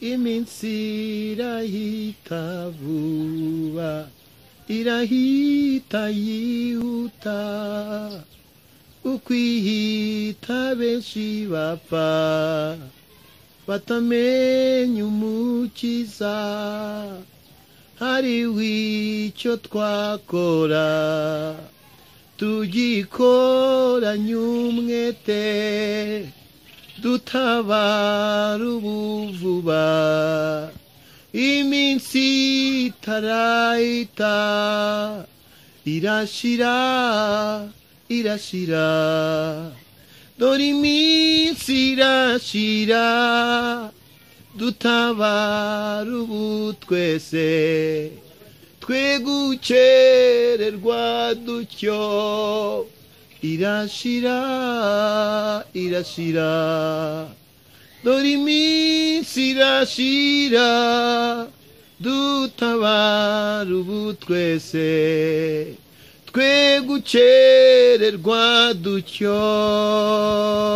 iminsi irahita vuba irahita yihuta ukwihita benshi bapfa batamenya umukiza hariho icyo twakora tugikoranye umwete dutabara ubu vuba iminsi itarayita irashira irashira dore iminsi irashira dutabara ubu twese twe gukererwa dutyo irashira irashira dorimi sirashira dutabara ubu twese twe gucererwa dutyo